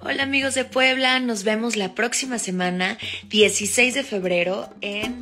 Hola amigos de Puebla, nos vemos la próxima semana, 16 de febrero, en...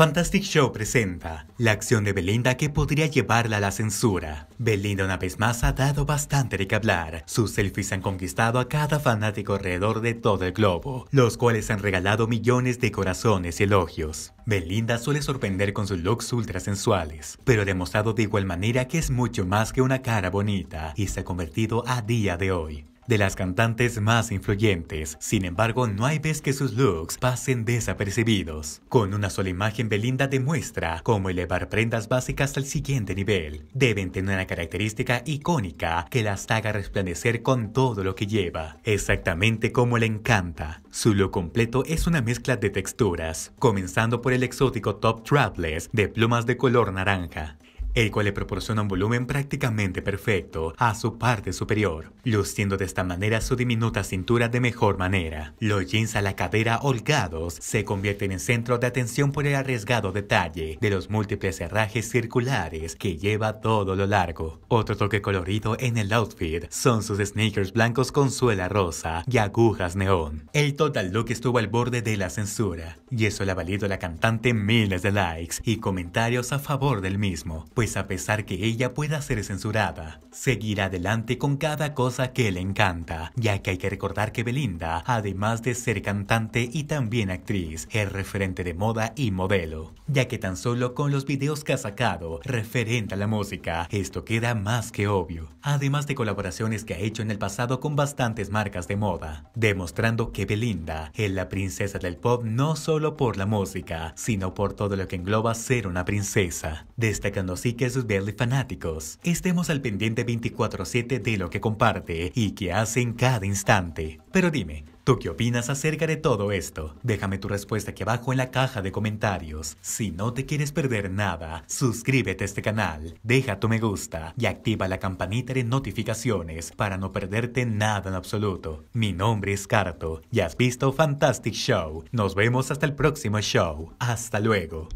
Fantastic Show presenta la acción de Belinda que podría llevarla a la censura. Belinda una vez más ha dado bastante de qué hablar. Sus selfies han conquistado a cada fanático alrededor de todo el globo, los cuales han regalado millones de corazones y elogios. Belinda suele sorprender con sus looks ultra sensuales, pero ha demostrado de igual manera que es mucho más que una cara bonita y se ha convertido a día de hoy de las cantantes más influyentes. Sin embargo, no hay vez que sus looks pasen desapercibidos. Con una sola imagen, Belinda demuestra cómo elevar prendas básicas al siguiente nivel. Deben tener una característica icónica que las haga resplandecer con todo lo que lleva, exactamente como le encanta. Su look completo es una mezcla de texturas, comenzando por el exótico top trapless de plumas de color naranja el cual le proporciona un volumen prácticamente perfecto a su parte superior, luciendo de esta manera su diminuta cintura de mejor manera. Los jeans a la cadera holgados se convierten en centro de atención por el arriesgado detalle de los múltiples herrajes circulares que lleva todo lo largo. Otro toque colorido en el outfit son sus sneakers blancos con suela rosa y agujas neón. El total look estuvo al borde de la censura, y eso le ha valido a la cantante miles de likes y comentarios a favor del mismo pues a pesar que ella pueda ser censurada, seguirá adelante con cada cosa que le encanta, ya que hay que recordar que Belinda, además de ser cantante y también actriz, es referente de moda y modelo, ya que tan solo con los videos que ha sacado referente a la música, esto queda más que obvio, además de colaboraciones que ha hecho en el pasado con bastantes marcas de moda, demostrando que Belinda es la princesa del pop no solo por la música, sino por todo lo que engloba ser una princesa, destacando así que es sus Belly fanáticos. Estemos al pendiente 24-7 de lo que comparte y que hace en cada instante. Pero dime, ¿Tú qué opinas acerca de todo esto? Déjame tu respuesta aquí abajo en la caja de comentarios. Si no te quieres perder nada, suscríbete a este canal, deja tu me gusta y activa la campanita de notificaciones para no perderte nada en absoluto. Mi nombre es Carto y has visto Fantastic Show. Nos vemos hasta el próximo show. Hasta luego.